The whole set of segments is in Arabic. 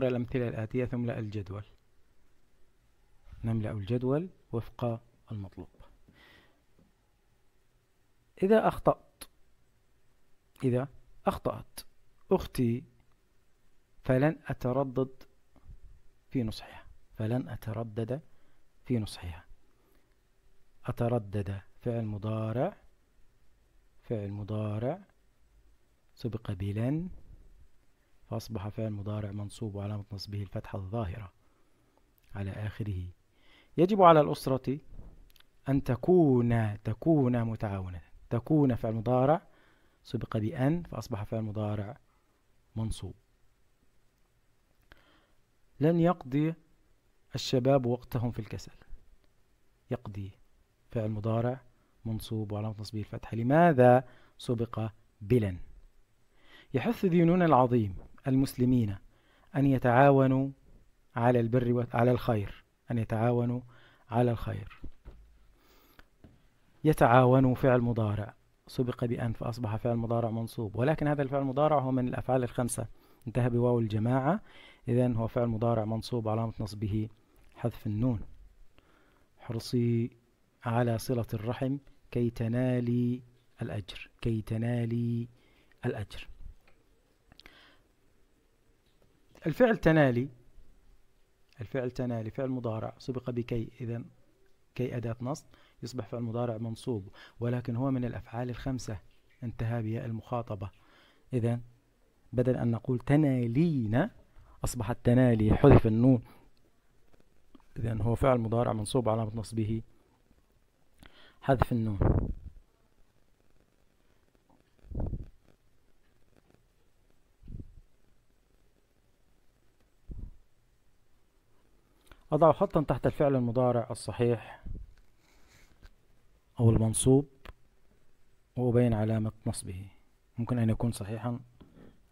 نقرأ الأمثلة الآتية ثم الجدول نملأ الجدول وفق المطلوب إذا أخطأت إذا أخطأت أختي فلن أتردد في نصحها فلن أتردد في نصحها أتردد فعل مضارع فعل مضارع سبق بلن فأصبح فعل مضارع منصوب وعلامة نصبه الفتحة الظاهرة على آخره يجب على الأسرة أن تكون تكون متعاونة تكون فعل مضارع سبق بأن فأصبح فعل مضارع منصوب لن يقضي الشباب وقتهم في الكسل يقضي فعل مضارع منصوب وعلامة نصبه الفتحة لماذا سبق بلن يحث ديننا العظيم المسلمين أن يتعاونوا على البر وعلى الخير أن يتعاونوا على الخير يتعاونوا فعل مضارع سبق بأن فأصبح فعل مضارع منصوب ولكن هذا الفعل المضارع هو من الأفعال الخمسة انتهى بواو الجماعة إذا هو فعل مضارع منصوب علامة نصبه حذف النون حرصي على صلة الرحم كي تنالي الأجر كي تنالي الأجر الفعل تنالي الفعل تنالي فعل مضارع سبق بكي إذا كي أداة نصب يصبح فعل مضارع منصوب ولكن هو من الأفعال الخمسة انتهى بياء المخاطبة إذا بدل أن نقول تنالينا أصبح التنالي حذف النون إذا هو فعل مضارع منصوب علامة نصبه حذف النون أضع خطا تحت الفعل المضارع الصحيح أو المنصوب وأبين علامة نصبه ممكن أن يكون صحيحا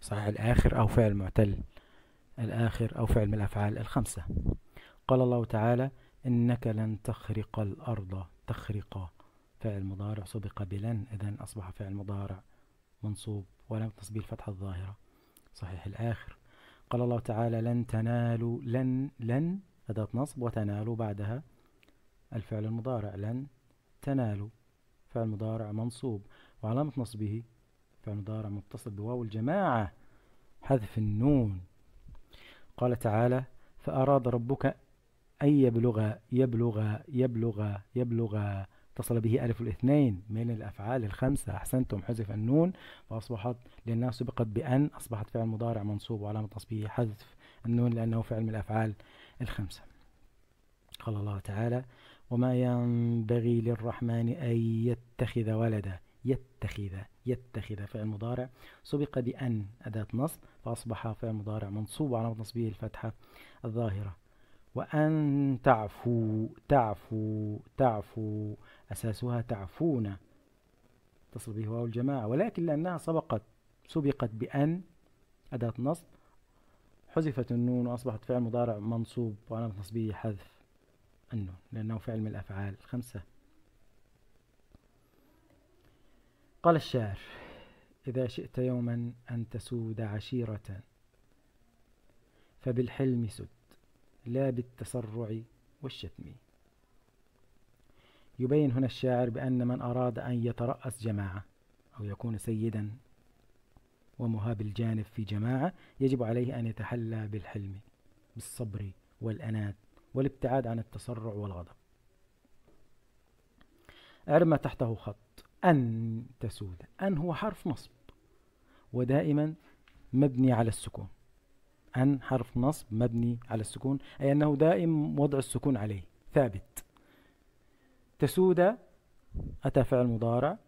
صحيح الآخر أو فعل معتل الآخر أو فعل من الأفعال الخمسة قال الله تعالى إنك لن تخرق الأرض تخرق فعل مضارع سبق بلن إذا أصبح فعل مضارع منصوب ولم تصبي الفتحة الظاهرة صحيح الآخر قال الله تعالى لن تنالوا لن لن أداة نصب وتنالوا بعدها الفعل المضارع لن تنالوا فعل مضارع منصوب وعلامة نصبه فعل مضارع متصل بواو الجماعة حذف النون قال تعالى فأراد ربك أن يبلغ يبلغ يبلغ يبلغ اتصل به ألف الاثنين من الأفعال الخمسة أحسنتم حذف النون فأصبحت لأنها سبقت بأن أصبحت فعل مضارع منصوب وعلامة نصبه حذف النون لأنه فعل من الأفعال الخمسة قال الله تعالى وما ينبغي للرحمن أن يتخذ ولدا يتخذ يتخذ فعل مضارع سبق بأن أداة نصب فأصبح فعل مضارع منصوب على نصبه الفتحة الظاهرة وأن تعفو تعفو تعفو أساسها تعفون تصل به واو الجماعة ولكن لأنها سبقت سبقت بأن أداة نصب حذفت النون وأصبحت فعل مضارع منصوب وعلامة نصبه حذف النون لأنه فعل من الأفعال الخمسة قال الشاعر إذا شئت يوما أن تسود عشيرة فبالحلم سد لا بالتسرع والشتم يبين هنا الشاعر بأن من أراد أن يترأس جماعة أو يكون سيدا ومهاب الجانب في جماعة يجب عليه أن يتحلى بالحلم بالصبر والأنات والابتعاد عن التسرع والغضب أرمى تحته خط أن تسود أن هو حرف نصب ودائما مبني على السكون أن حرف نصب مبني على السكون أي أنه دائم وضع السكون عليه ثابت تسود أتى فعل مضارع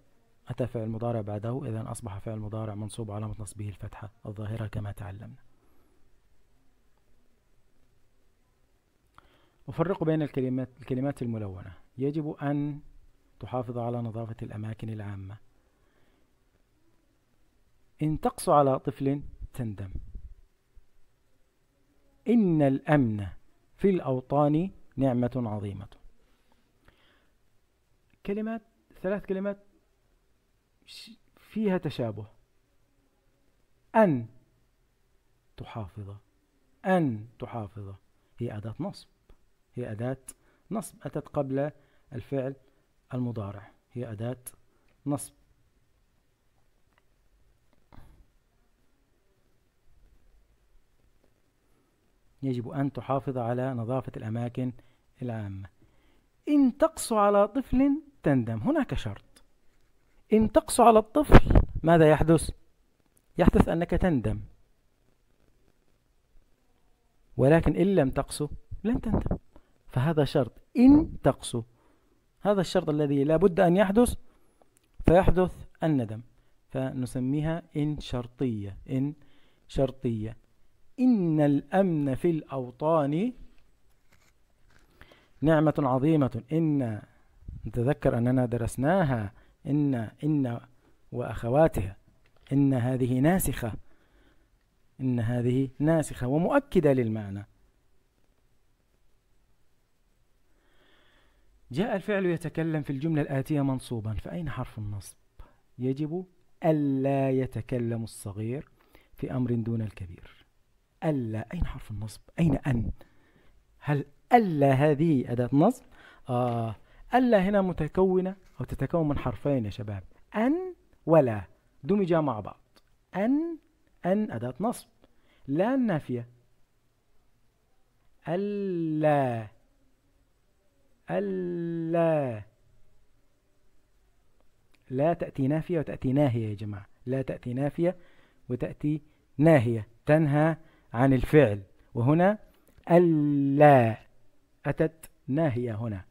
أتى فعل مضارع بعده إذا أصبح فعل مضارع منصوب علامة نصبه الفتحة الظاهرة كما تعلمنا أفرق بين الكلمات, الكلمات الملونة يجب أن تحافظ على نظافة الأماكن العامة إن تقص على طفل تندم إن الأمن في الأوطان نعمة عظيمة كلمات ثلاث كلمات فيها تشابه أن تحافظ أن تحافظ هي أداة نصب هي أداة نصب أتت قبل الفعل المضارع هي أداة نصب يجب أن تحافظ على نظافة الأماكن العامة إن تقص على طفل تندم هناك شرط إن تقسو على الطفل ماذا يحدث؟ يحدث أنك تندم ولكن إن لم تقسو لن تندم فهذا شرط إن تقسو هذا الشرط الذي لا بد أن يحدث فيحدث الندم فنسميها إن شرطية إن شرطية إن الأمن في الأوطان نعمة عظيمة إن نتذكر أننا درسناها إن إن وأخواتها إن هذه ناسخة إن هذه ناسخة ومؤكدة للمعنى جاء الفعل يتكلم في الجملة الآتية منصوبا فأين حرف النصب؟ يجب ألا يتكلم الصغير في أمر دون الكبير ألا أين حرف النصب؟ أين أن؟ هل ألا هذه أداة نصب؟ آه ألا هنا متكونة أو تتكون من حرفين يا شباب أن ولا دمجا مع بعض أن أن أداة نصب لا النافية ألا ألا لا تأتي نافية وتأتي ناهية يا جماعة لا تأتي نافية وتأتي ناهية تنهى عن الفعل وهنا ألا أتت ناهية هنا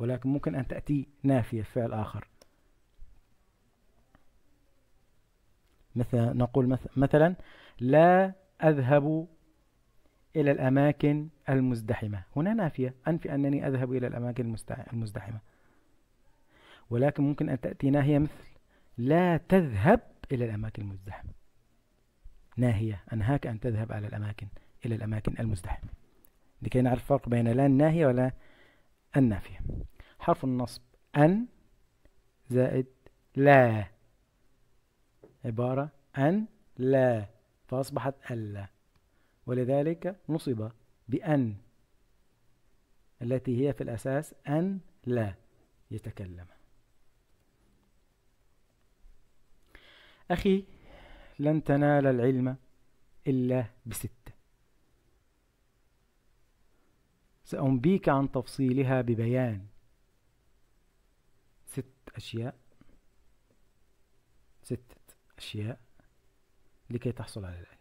ولكن ممكن أن تأتي نافية فعل آخر مثلا نقول مثلا لا أذهب إلى الأماكن المزدحمة هنا نافية أنفي أنني أذهب إلى الأماكن المزدحمة ولكن ممكن أن تأتي ناهية مثل لا تذهب إلى الأماكن المزدحمة ناهية أنهاك أن تذهب على الأماكن إلى الأماكن المزدحمة لكي نعرف الفرق بين لا الناهية ولا النافية حرف النصب أن زائد لا عبارة أن لا فأصبحت ألا ولذلك نصب بأن التي هي في الأساس أن لا يتكلم أخي لن تنال العلم إلا بستة سأنبيك عن تفصيلها ببيان ست أشياء ستة أشياء لكي تحصل على العلم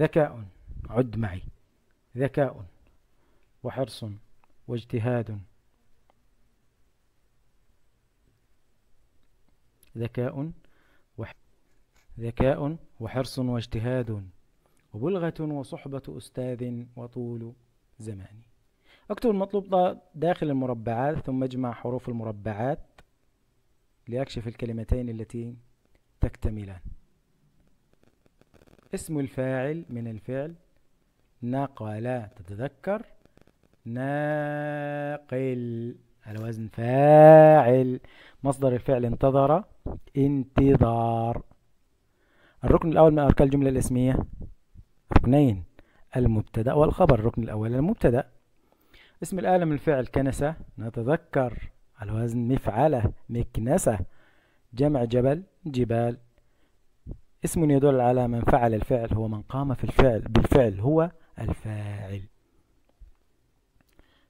ذكاء عد معي ذكاء وحرص واجتهاد ذكاء ذكاء وحرص واجتهاد وبلغة وصحبة أستاذ وطول زمان اكتب المطلوب داخل المربعات ثم اجمع حروف المربعات لأكشف الكلمتين التي تكتملان اسم الفاعل من الفعل نقل تتذكر ناقل على وزن فاعل مصدر الفعل انتظر انتظار الركن الأول من أركان الجملة الاسمية ركنين المبتدأ والخبر الركن الأول المبتدأ اسم الآلة من الفعل كنسة نتذكر على وزن مفعلة مكنسة جمع جبل جبال اسم يدل على من فعل الفعل هو من قام في الفعل بالفعل هو الفاعل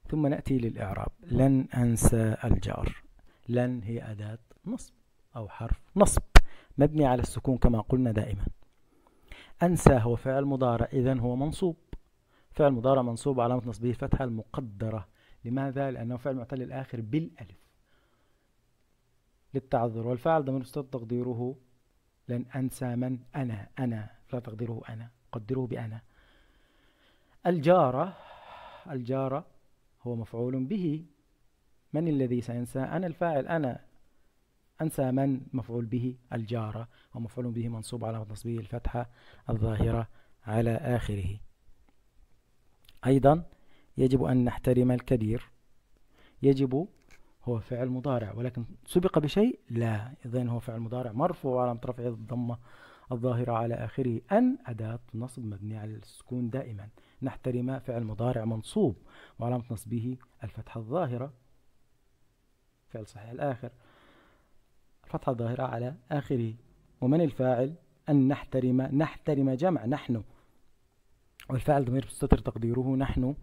ثم نأتي للإعراب لن أنسى الجار لن هي أداة نصب أو حرف نصب مبني على السكون كما قلنا دائما أنسى هو فعل مضارع إذا هو منصوب فعل مضارع منصوب علامة نصبه الفتحة المقدرة لماذا؟ لأنه فعل معتل الآخر بالألف للتعذر والفعل ضمير مستتر تقديره لن أنسى من أنا أنا لا تقديره أنا قدره بأنا الجارة الجارة هو مفعول به من الذي سينسى أنا الفاعل أنا أنسى من مفعول به الجارة ومفعول به منصوب على نصبه الفتحة الظاهرة على آخره أيضا يجب أن نحترم الكبير يجب هو فعل مضارع ولكن سبق بشيء لا إذن هو فعل مضارع مرفوع على رفع الضمة الظاهرة على آخره أن أداة نصب مبنية على السكون دائما نحترم فعل مضارع منصوب وعلامة نصبه الفتحة الظاهرة فعل صحيح الآخر الفتحة الظاهرة على آخره ومن الفاعل أن نحترم نحترم جمع نحن والفعل ضمير مستتر تقديره نحن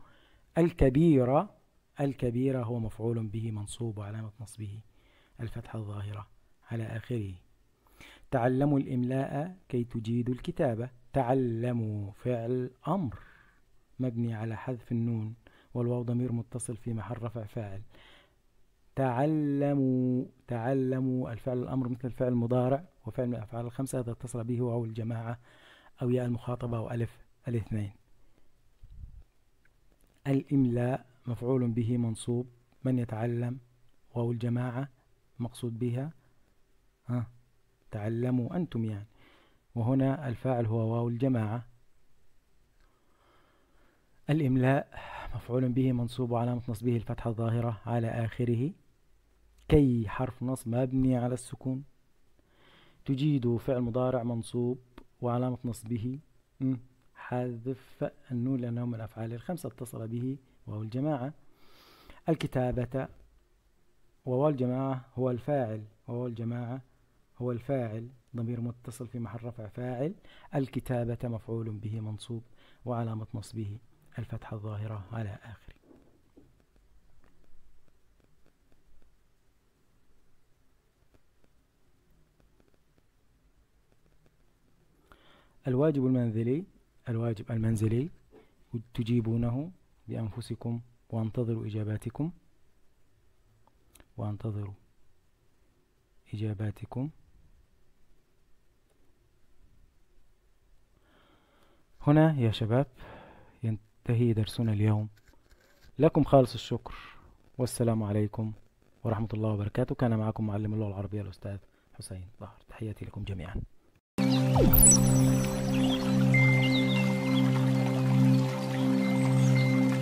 الكبيرة الكبيرة هو مفعول به منصوب وعلامة نصبه الفتحة الظاهرة على آخره تعلموا الإملاء كي تجيدوا الكتابة تعلموا فعل أمر مبني على حذف النون والواو ضمير متصل في محل رفع فاعل تعلموا تعلموا الفعل الأمر مثل الفعل المضارع وفعل من الأفعال الخمسة إذا اتصل به واو الجماعة أو ياء المخاطبة أو ألف الاثنين الإملاء مفعول به منصوب من يتعلم واو الجماعة مقصود بها ها تعلموا أنتم يعني وهنا الفاعل هو واو الجماعة الإملاء مفعول به منصوب وعلامة نصبه الفتحة الظاهرة على آخره كي حرف نصب مبني على السكون تجيد فعل مضارع منصوب وعلامة نصبه حذف النون لأنه من الأفعال الخمسة اتصل به واو الجماعة الكتابة وواو الجماعة هو الفاعل وواو الجماعة هو الفاعل ضمير متصل في محل رفع فاعل الكتابة مفعول به منصوب وعلامة نصبه الفتحة الظاهرة على آخره الواجب المنزلي الواجب المنزلي وتجيبونه بأنفسكم وانتظروا إجاباتكم وانتظروا إجاباتكم هنا يا شباب ينتهي درسنا اليوم لكم خالص الشكر والسلام عليكم ورحمة الله وبركاته كان معكم معلم اللغة العربية الأستاذ حسين ظهر تحياتي لكم جميعا